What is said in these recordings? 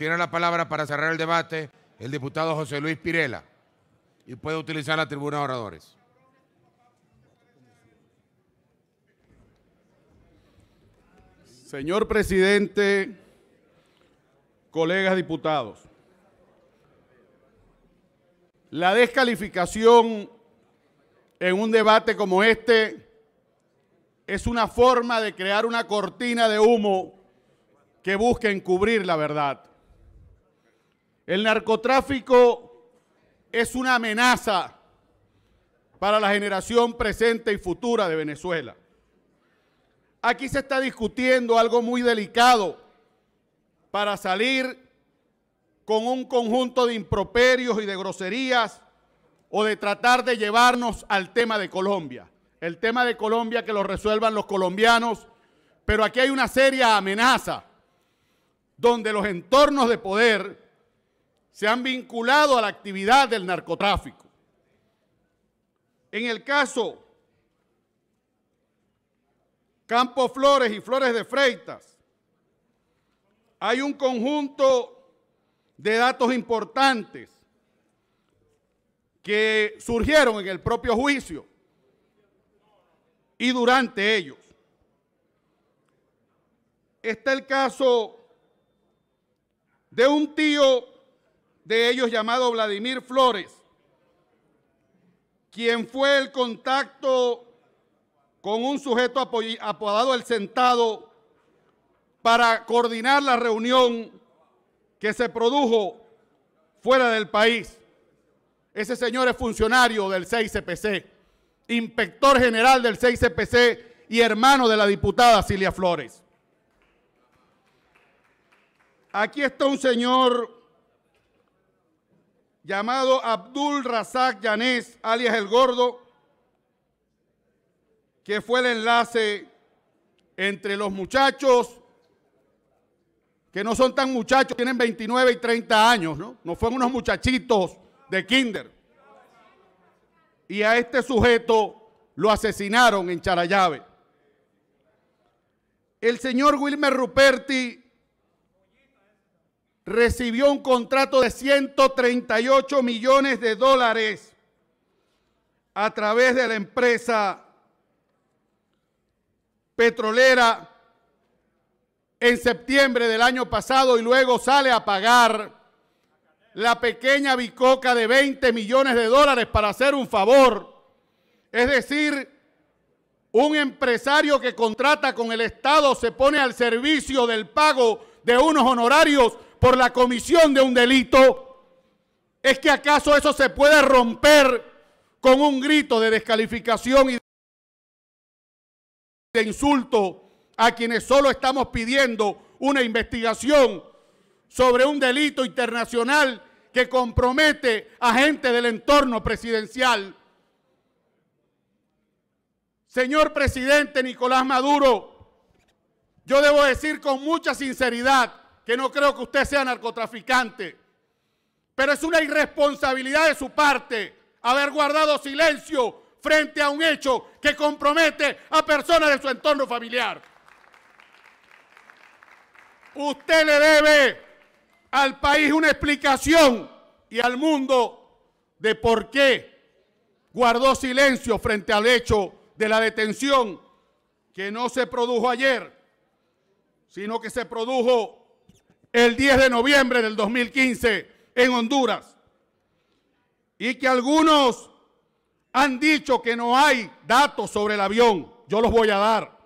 Tiene la palabra para cerrar el debate el diputado José Luis Pirela y puede utilizar la tribuna de oradores. Señor presidente, colegas diputados, la descalificación en un debate como este es una forma de crear una cortina de humo que busque encubrir la verdad. El narcotráfico es una amenaza para la generación presente y futura de Venezuela. Aquí se está discutiendo algo muy delicado para salir con un conjunto de improperios y de groserías o de tratar de llevarnos al tema de Colombia. El tema de Colombia que lo resuelvan los colombianos, pero aquí hay una seria amenaza donde los entornos de poder se han vinculado a la actividad del narcotráfico. En el caso Campo Flores y Flores de Freitas, hay un conjunto de datos importantes que surgieron en el propio juicio y durante ellos. Está el caso de un tío de ellos llamado Vladimir Flores, quien fue el contacto con un sujeto apodado El Sentado para coordinar la reunión que se produjo fuera del país. Ese señor es funcionario del 6CPC, e inspector general del 6CPC e y hermano de la diputada Cilia Flores. Aquí está un señor llamado Abdul Razak Yanés, alias El Gordo, que fue el enlace entre los muchachos que no son tan muchachos, tienen 29 y 30 años, ¿no? No fueron unos muchachitos de kinder. Y a este sujeto lo asesinaron en Charayave. El señor Wilmer Ruperti recibió un contrato de 138 millones de dólares a través de la empresa petrolera en septiembre del año pasado y luego sale a pagar la pequeña bicoca de 20 millones de dólares para hacer un favor. Es decir, un empresario que contrata con el Estado se pone al servicio del pago de unos honorarios por la comisión de un delito, ¿es que acaso eso se puede romper con un grito de descalificación y de insulto a quienes solo estamos pidiendo una investigación sobre un delito internacional que compromete a gente del entorno presidencial? Señor presidente Nicolás Maduro, yo debo decir con mucha sinceridad que no creo que usted sea narcotraficante, pero es una irresponsabilidad de su parte haber guardado silencio frente a un hecho que compromete a personas de su entorno familiar. Usted le debe al país una explicación y al mundo de por qué guardó silencio frente al hecho de la detención que no se produjo ayer, sino que se produjo el 10 de noviembre del 2015 en Honduras. Y que algunos han dicho que no hay datos sobre el avión. Yo los voy a dar.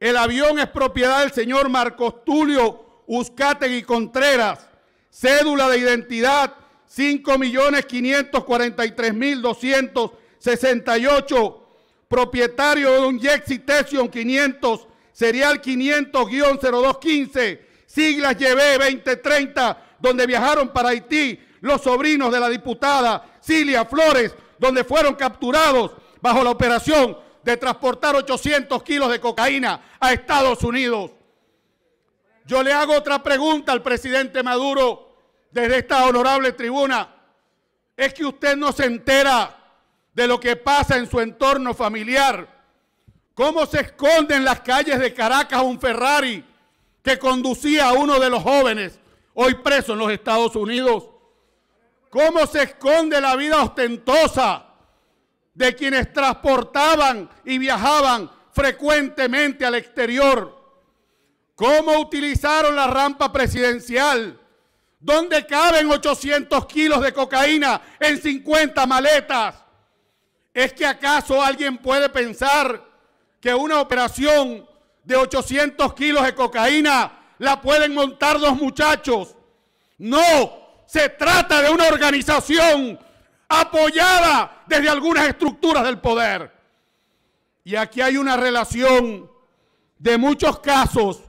El avión es propiedad del señor Marcos Tulio Uzcategui Contreras. Cédula de identidad 5.543.268. Propietario de un Jet Citation 500, serial 500-0215 siglas llevé 2030, donde viajaron para Haití los sobrinos de la diputada Cilia Flores, donde fueron capturados bajo la operación de transportar 800 kilos de cocaína a Estados Unidos. Yo le hago otra pregunta al presidente Maduro desde esta honorable tribuna. Es que usted no se entera de lo que pasa en su entorno familiar. ¿Cómo se esconde en las calles de Caracas un Ferrari? que conducía a uno de los jóvenes hoy preso en los Estados Unidos. ¿Cómo se esconde la vida ostentosa de quienes transportaban y viajaban frecuentemente al exterior? ¿Cómo utilizaron la rampa presidencial? donde caben 800 kilos de cocaína en 50 maletas? ¿Es que acaso alguien puede pensar que una operación de 800 kilos de cocaína la pueden montar dos muchachos. No, se trata de una organización apoyada desde algunas estructuras del poder. Y aquí hay una relación de muchos casos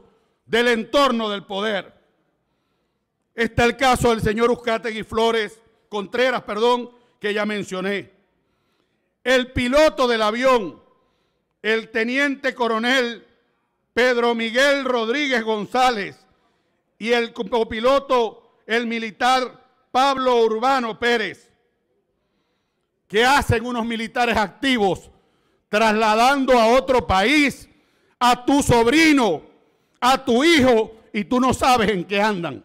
del entorno del poder. Está el caso del señor y Flores, Contreras, perdón, que ya mencioné. El piloto del avión, el teniente coronel Pedro Miguel Rodríguez González y el copiloto, el militar Pablo Urbano Pérez. que hacen unos militares activos trasladando a otro país a tu sobrino, a tu hijo, y tú no sabes en qué andan?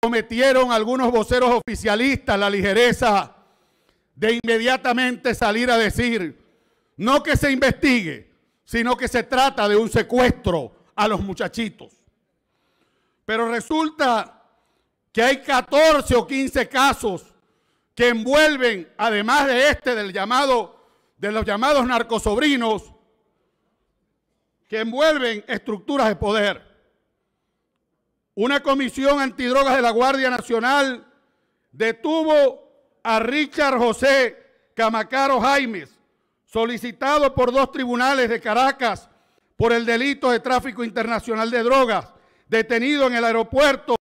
Cometieron algunos voceros oficialistas la ligereza de inmediatamente salir a decir, no que se investigue, sino que se trata de un secuestro a los muchachitos. Pero resulta que hay 14 o 15 casos que envuelven, además de este, del llamado, de los llamados narcosobrinos, que envuelven estructuras de poder. Una comisión antidrogas de la Guardia Nacional detuvo a Richard José Camacaro Jaimes, solicitado por dos tribunales de Caracas por el delito de tráfico internacional de drogas, detenido en el aeropuerto,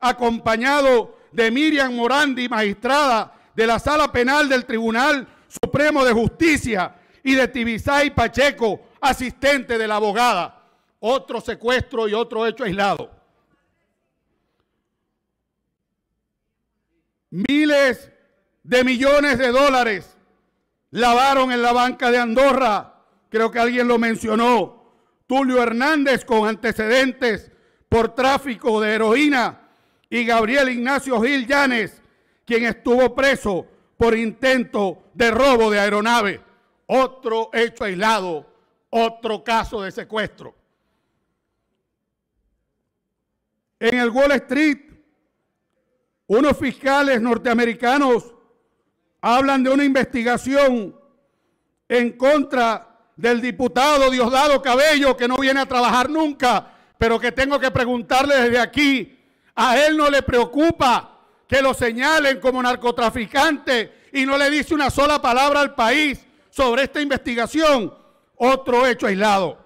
acompañado de Miriam Morandi, magistrada de la Sala Penal del Tribunal Supremo de Justicia, y de Tibisay Pacheco, asistente de la abogada. Otro secuestro y otro hecho aislado. Miles de millones de dólares lavaron en la banca de Andorra, creo que alguien lo mencionó. Tulio Hernández con antecedentes por tráfico de heroína y Gabriel Ignacio Gil Llanes, quien estuvo preso por intento de robo de aeronave. Otro hecho aislado, otro caso de secuestro. En el Wall Street, unos fiscales norteamericanos hablan de una investigación en contra del diputado Diosdado Cabello, que no viene a trabajar nunca, pero que tengo que preguntarle desde aquí, a él no le preocupa que lo señalen como narcotraficante y no le dice una sola palabra al país sobre esta investigación, otro hecho aislado.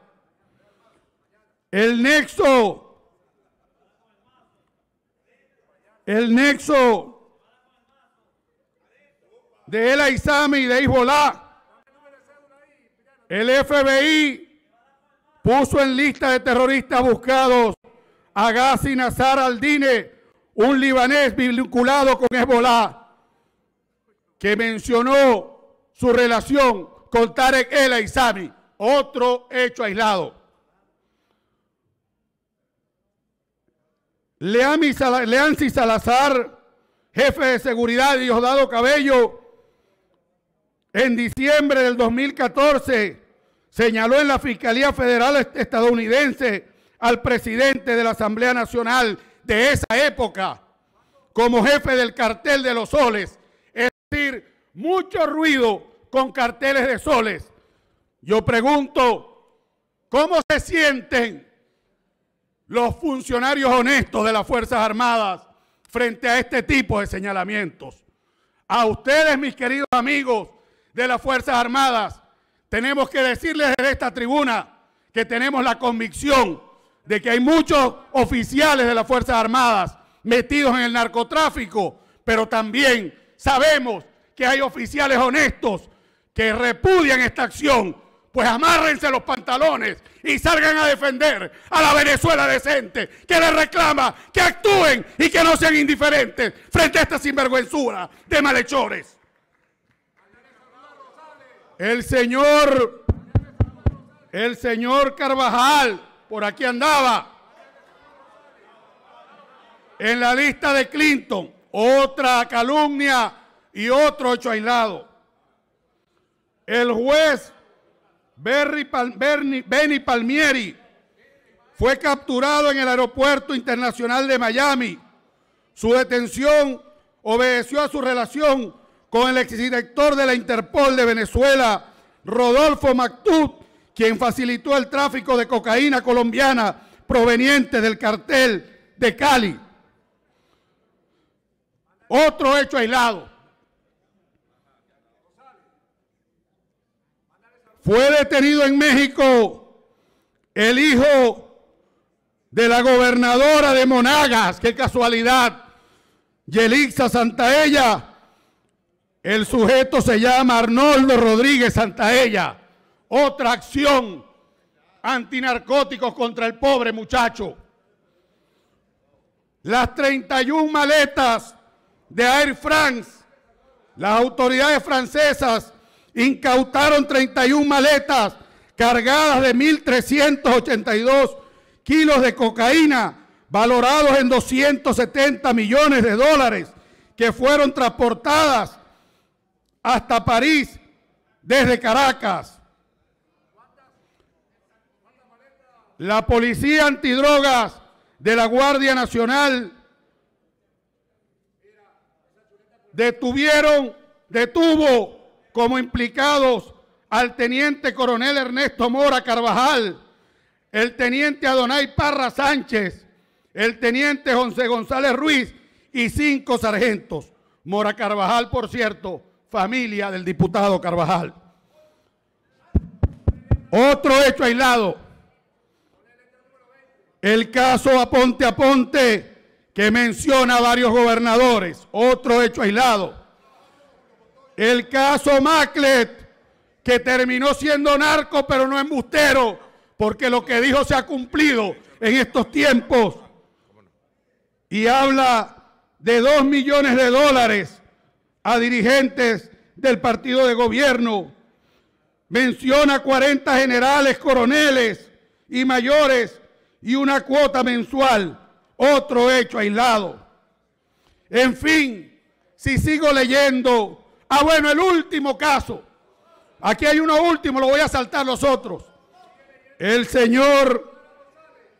El nexo, el nexo de El Aizami y de Hezbollah, el FBI puso en lista de terroristas buscados a Ghazi Nazar al-Dine, un libanés vinculado con Hezbollah, que mencionó su relación con Tarek El Aizami, otro hecho aislado. Leansi Salazar, jefe de seguridad, de Diosdado Cabello, en diciembre del 2014 señaló en la Fiscalía Federal estadounidense al presidente de la Asamblea Nacional de esa época como jefe del cartel de los soles. Es decir, mucho ruido con carteles de soles. Yo pregunto, ¿cómo se sienten los funcionarios honestos de las Fuerzas Armadas frente a este tipo de señalamientos? A ustedes, mis queridos amigos, de las Fuerzas Armadas, tenemos que decirles desde esta tribuna que tenemos la convicción de que hay muchos oficiales de las Fuerzas Armadas metidos en el narcotráfico, pero también sabemos que hay oficiales honestos que repudian esta acción, pues amárrense los pantalones y salgan a defender a la Venezuela decente, que le reclama que actúen y que no sean indiferentes frente a esta sinvergüenzura de malhechores. El señor, el señor Carvajal, por aquí andaba, en la lista de Clinton, otra calumnia y otro hecho aislado. El juez Berry Benny Palmieri fue capturado en el aeropuerto internacional de Miami. Su detención obedeció a su relación con el exdirector de la Interpol de Venezuela, Rodolfo Mactut, quien facilitó el tráfico de cocaína colombiana proveniente del cartel de Cali. Otro hecho aislado. Fue detenido en México el hijo de la gobernadora de Monagas, qué casualidad, Yelixa Santaella, el sujeto se llama Arnoldo Rodríguez Santaella. Otra acción antinarcóticos contra el pobre muchacho. Las 31 maletas de Air France, las autoridades francesas incautaron 31 maletas cargadas de 1.382 kilos de cocaína, valorados en 270 millones de dólares, que fueron transportadas hasta París desde Caracas. La policía antidrogas de la Guardia Nacional detuvieron, detuvo como implicados al teniente coronel Ernesto Mora Carvajal, el teniente Adonai Parra Sánchez, el teniente José González Ruiz y cinco sargentos. Mora Carvajal, por cierto, familia del diputado Carvajal. Otro hecho aislado. El caso Aponte Aponte, que menciona a varios gobernadores. Otro hecho aislado. El caso Maclet, que terminó siendo narco, pero no embustero, porque lo que dijo se ha cumplido en estos tiempos. Y habla de dos millones de dólares a dirigentes del partido de gobierno. Menciona 40 generales, coroneles y mayores y una cuota mensual, otro hecho aislado. En fin, si sigo leyendo, ah bueno, el último caso, aquí hay uno último, lo voy a saltar los otros. El señor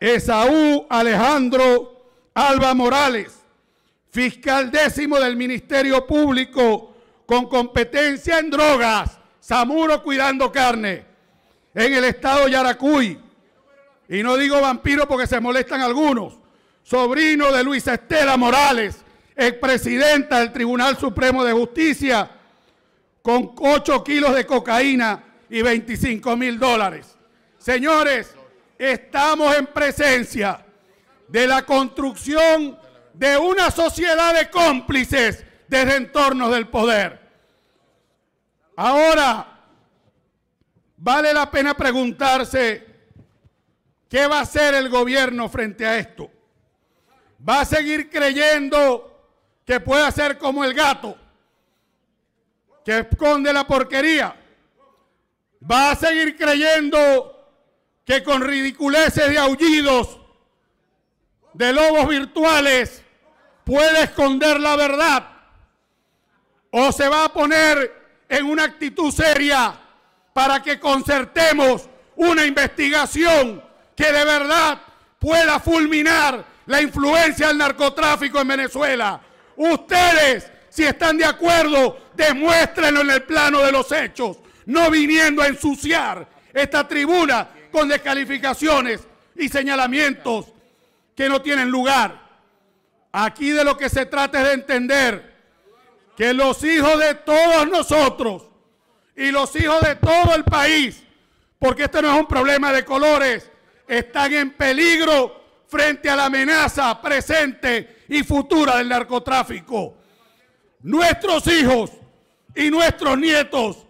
Esaú Alejandro Alba Morales, fiscal décimo del Ministerio Público con competencia en drogas, Samuro cuidando carne, en el estado Yaracuy, y no digo vampiro porque se molestan algunos, sobrino de Luis Estela Morales, expresidenta del Tribunal Supremo de Justicia, con 8 kilos de cocaína y 25 mil dólares. Señores, estamos en presencia de la construcción de una sociedad de cómplices desde entornos del poder. Ahora, vale la pena preguntarse qué va a hacer el gobierno frente a esto. ¿Va a seguir creyendo que puede ser como el gato, que esconde la porquería? ¿Va a seguir creyendo que con ridiculeces de aullidos, de lobos virtuales, puede esconder la verdad o se va a poner en una actitud seria para que concertemos una investigación que de verdad pueda fulminar la influencia del narcotráfico en Venezuela. Ustedes, si están de acuerdo, demuéstrenlo en el plano de los hechos, no viniendo a ensuciar esta tribuna con descalificaciones y señalamientos que no tienen lugar. Aquí de lo que se trata es de entender que los hijos de todos nosotros y los hijos de todo el país, porque este no es un problema de colores, están en peligro frente a la amenaza presente y futura del narcotráfico. Nuestros hijos y nuestros nietos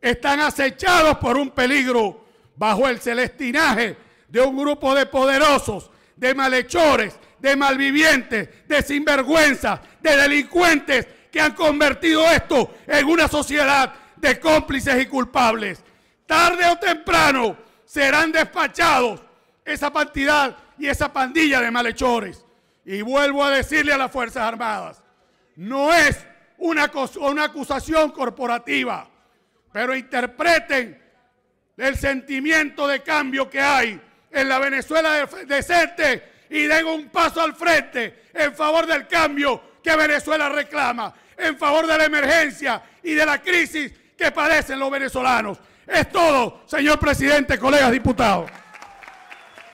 están acechados por un peligro bajo el celestinaje de un grupo de poderosos, de malhechores, de malvivientes, de sinvergüenzas, de delincuentes que han convertido esto en una sociedad de cómplices y culpables. Tarde o temprano serán despachados esa cantidad y esa pandilla de malhechores. Y vuelvo a decirle a las Fuerzas Armadas, no es una, una acusación corporativa, pero interpreten el sentimiento de cambio que hay en la Venezuela decente y den un paso al frente en favor del cambio que Venezuela reclama, en favor de la emergencia y de la crisis que padecen los venezolanos. Es todo, señor presidente, colegas diputados.